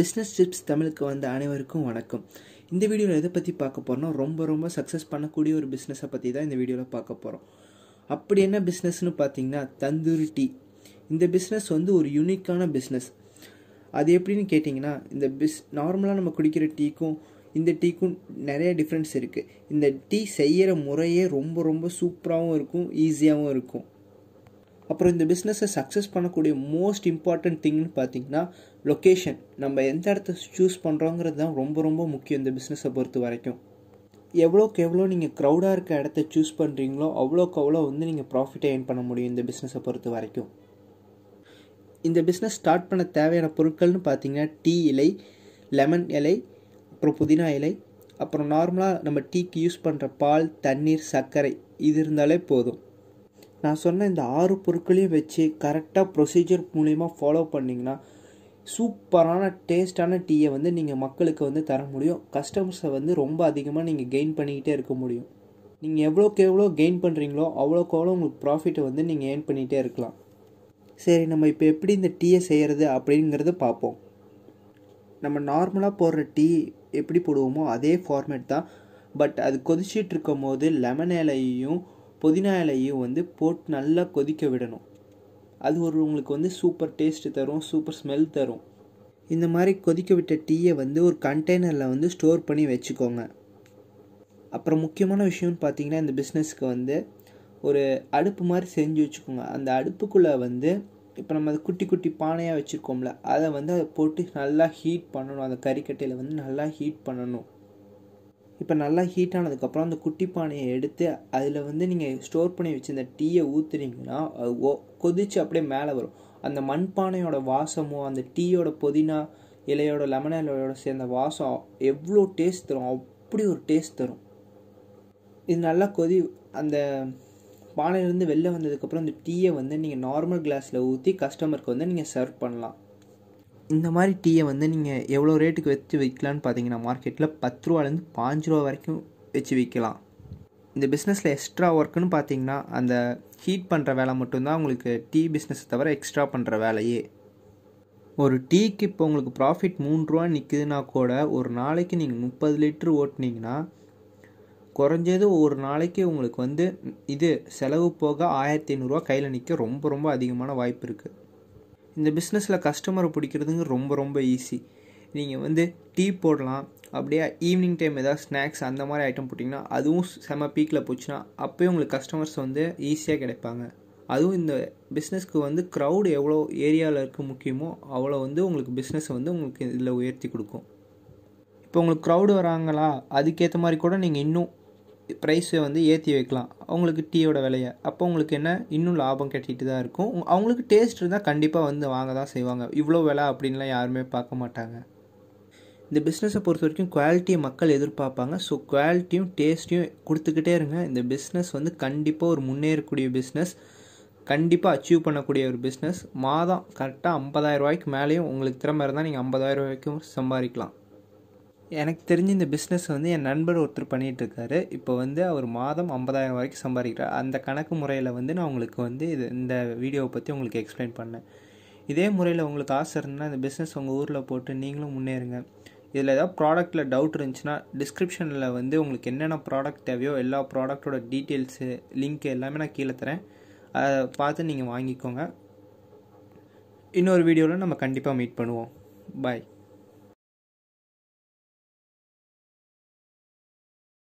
business tips தமிழுக்கு வந்த அனைவருக்கும் வணக்கம் இந்த வீடியோவில் எதை பற்றி பார்க்க போகிறோம்னா ரொம்ப ரொம்ப சக்ஸஸ் பண்ணக்கூடிய ஒரு பிஸ்னஸை பற்றி தான் இந்த வீடியோவில் பார்க்க போகிறோம் அப்படி என்ன பிஸ்னஸ்னு பார்த்தீங்கன்னா தந்தூரி டீ இந்த பிஸ்னஸ் வந்து ஒரு யூனிக்கான பிஸ்னஸ் அது எப்படின்னு கேட்டிங்கன்னா இந்த பிஸ் நார்மலாக நம்ம குடிக்கிற டீக்கும் இந்த டீக்கும் நிறைய டிஃப்ரென்ஸ் இருக்குது இந்த டீ செய்கிற முறையே ரொம்ப ரொம்ப சூப்பராகவும் இருக்கும் ஈஸியாகவும் இருக்கும் அப்புறம் இந்த பிஸ்னஸை சக்ஸஸ் பண்ணக்கூடிய மோஸ்ட் இம்பார்ட்டண்ட் திங்னு பார்த்தீங்கன்னா லொக்கேஷன் நம்ம எந்த இடத்த சூஸ் பண்ணுறோங்கிறது தான் ரொம்ப ரொம்ப முக்கியம் இந்த பிஸ்னஸை பொறுத்த வரைக்கும் எவ்வளோக்கு எவ்வளோ நீங்கள் க்ரௌடாக இருக்க இடத்த சூஸ் பண்ணுறீங்களோ அவ்வளோக்கு அவ்வளோ வந்து நீங்கள் ப்ராஃபிட்டை ஏன் பண்ண முடியும் இந்த பிஸ்னஸை பொறுத்த வரைக்கும் இந்த பிஸ்னஸ் ஸ்டார்ட் பண்ண தேவையான பொருட்கள்னு பார்த்தீங்கன்னா டீ இலை லெமன் இலை அப்புறம் புதினா இலை அப்புறம் நார்மலாக நம்ம டீக்கு யூஸ் பண்ணுற பால் தண்ணீர் சர்க்கரை இது இருந்தாலே போதும் நான் சொன்ன இந்த ஆறு பொருட்களையும் வச்சு கரெக்டாக ப்ரொசீஜர் மூலிமா ஃபாலோ பண்ணிங்கன்னா சூப்பரான டேஸ்டான டீயை வந்து நீங்கள் மக்களுக்கு வந்து தர முடியும் கஸ்டமர்ஸை வந்து ரொம்ப அதிகமாக நீங்கள் கெயின் பண்ணிக்கிட்டே இருக்க முடியும் நீங்கள் எவ்வளோக்கு எவ்வளோ கெயின் பண்ணுறீங்களோ அவ்வளோக்கு அவ்வளோ உங்களுக்கு ப்ராஃபிட்டை வந்து நீங்கள் ஏர்ன் பண்ணிகிட்டே இருக்கலாம் சரி நம்ம இப்போ எப்படி இந்த டீயை செய்கிறது அப்படிங்கிறத பார்ப்போம் நம்ம நார்மலாக போடுற டீ எப்படி போடுவோமோ அதே ஃபார்மேட் தான் பட் அது கொதிச்சிட்ருக்கும் போது லெமன் இலையையும் புதினா இலையும் வந்து போட்டு நல்லா கொதிக்க விடணும் அது ஒரு உங்களுக்கு வந்து சூப்பர் டேஸ்ட்டு தரும் சூப்பர் ஸ்மெல் தரும் இந்த மாதிரி கொதிக்க விட்ட டீயை வந்து ஒரு கண்டெய்னரில் வந்து ஸ்டோர் பண்ணி வச்சுக்கோங்க அப்புறம் முக்கியமான விஷயம்னு பார்த்தீங்கன்னா இந்த பிஸ்னஸ்க்கு வந்து ஒரு அடுப்பு மாதிரி செஞ்சு வச்சுக்கோங்க அந்த அடுப்புக்குள்ளே வந்து இப்போ நம்ம அது குட்டி குட்டி பானையாக வச்சுருக்கோம்ல அதை வந்து அதை போட்டு நல்லா ஹீட் பண்ணணும் அந்த கறிக்கட்டையில் வந்து நல்லா ஹீட் பண்ணணும் இப்போ நல்லா ஹீட் ஆனதுக்கப்புறம் அந்த குட்டி பானையை எடுத்து அதில் வந்து நீங்கள் ஸ்டோர் பண்ணி வச்சுருந்த டீயை ஊற்றுறீங்கன்னா ஓ கொதிச்சு அப்படியே மேலே வரும் அந்த மண்பானையோட வாசமோ அந்த டீயோட புதினா இலையோட லெமன் இலையோட சேர்ந்த வாசம் எவ்வளோ டேஸ்ட் தரும் அப்படி ஒரு டேஸ்ட் தரும் இது நல்லா கொதி அந்த பானையிலேருந்து வெளில வந்ததுக்கப்புறம் அந்த டீயை வந்து நீங்கள் நார்மல் கிளாஸில் ஊற்றி கஸ்டமருக்கு வந்து நீங்கள் சர்வ் பண்ணலாம் இந்த மாதிரி டீயை வந்து நீங்கள் எவ்வளோ ரேட்டுக்கு வச்சு விற்கலான்னு பார்த்தீங்கன்னா மார்க்கெட்டில் பத்து ரூபாலேருந்து பாஞ்சு ரூபா வரைக்கும் வச்சு விற்கலாம் இந்த பிஸ்னஸில் எக்ஸ்ட்ரா ஒர்க்குன்னு பார்த்தீங்கன்னா அந்த ஹீட் பண்ணுற வேலை மட்டும்தான் உங்களுக்கு டீ பிஸ்னஸ் தவிர எக்ஸ்ட்ரா பண்ணுற வேலையே ஒரு டீக்கு இப்போ உங்களுக்கு ப்ராஃபிட் மூணு ரூபா நிற்குதுன்னா கூட ஒரு நாளைக்கு நீங்கள் முப்பது லிட்ரு ஓட்டினீங்கன்னா குறைஞ்சது ஒரு நாளைக்கு உங்களுக்கு வந்து இது செலவு போக ஆயிரத்தி ஐநூறுரூவா கையில் நிற்க ரொம்ப ரொம்ப அதிகமான வாய்ப்பு இருக்குது இந்த பிஸ்னஸில் கஸ்டமரை பிடிக்கிறதுங்க ரொம்ப ரொம்ப ஈஸி நீங்கள் வந்து டீ போடலாம் அப்படியே ஈவினிங் டைம் ஏதாவது ஸ்நாக்ஸ் அந்த மாதிரி ஐட்டம் போட்டிங்கன்னா அதுவும் செம பீக்கில் போச்சுன்னா அப்போயும் உங்களுக்கு கஸ்டமர்ஸ் வந்து ஈஸியாக கிடைப்பாங்க அதுவும் இந்த பிஸ்னஸ்க்கு வந்து க்ரௌடு எவ்வளோ ஏரியாவில் இருக்க முக்கியமோ அவ்வளோ வந்து உங்களுக்கு பிஸ்னஸை வந்து உங்களுக்கு இதில் உயர்த்தி கொடுக்கும் இப்போ உங்களுக்கு க்ரௌடு வராங்களா அதுக்கேற்ற மாதிரி கூட நீங்கள் இன்னும் ப்ரைஸை வந்து ஏற்றி வைக்கலாம் அவங்களுக்கு டீயோட விலையை அப்போ உங்களுக்கு என்ன இன்னும் லாபம் கட்டிட்டு தான் இருக்கும் அவங்களுக்கு டேஸ்ட் இருந்தால் கண்டிப்பாக வந்து வாங்க தான் செய்வாங்க இவ்வளோ விலை அப்படின்லாம் யாருமே பார்க்க மாட்டாங்க இந்த பிஸ்னஸை பொறுத்த வரைக்கும் குவாலிட்டியை மக்கள் எதிர்பார்ப்பாங்க ஸோ குவாலிட்டியும் டேஸ்ட்டையும் கொடுத்துக்கிட்டே இருங்க இந்த பிஸ்னஸ் வந்து கண்டிப்பாக ஒரு முன்னேறக்கூடிய பிஸ்னஸ் கண்டிப்பாக அச்சீவ் பண்ணக்கூடிய ஒரு பிஸ்னஸ் மாதம் கரெக்டாக ஐம்பதாயிரம் ரூபாய்க்கு மேலேயும் உங்களுக்கு திறமை இருந்தால் நீங்கள் ஐம்பதாயிரம் ரூபாய்க்கும் சம்பாதிக்கலாம் எனக்கு தெரிஞ்சு இந்த பிஸ்னஸ் வந்து என் நண்பர் ஒருத்தர் பண்ணிகிட்ருக்காரு இப்போ வந்து அவர் மாதம் ஐம்பதாயிரம் வரைக்கும் சம்பாதிக்கிறார் அந்த கணக்கு முறையில் வந்து நான் உங்களுக்கு வந்து இது இந்த வீடியோவை பற்றி உங்களுக்கு எக்ஸ்பிளைன் பண்ணேன் இதே முறையில் உங்களுக்கு ஆசை இருந்ததுன்னா இந்த பிஸ்னஸ் உங்கள் ஊரில் போட்டு நீங்களும் முன்னேறுங்க இதில் ஏதாவது ப்ராடக்ட்டில் டவுட் இருந்துச்சுன்னா டிஸ்கிரிப்ஷனில் வந்து உங்களுக்கு என்னென்ன ப்ராடக்ட் தேவையோ எல்லா ப்ராடக்ட்டோட டீட்டெயில்ஸு லிங்க் எல்லாமே நான் கீழே தரேன் அதை பார்த்து நீங்கள் வாங்கிக்கோங்க இன்னொரு வீடியோவில் நம்ம கண்டிப்பாக மீட் பண்ணுவோம் பாய்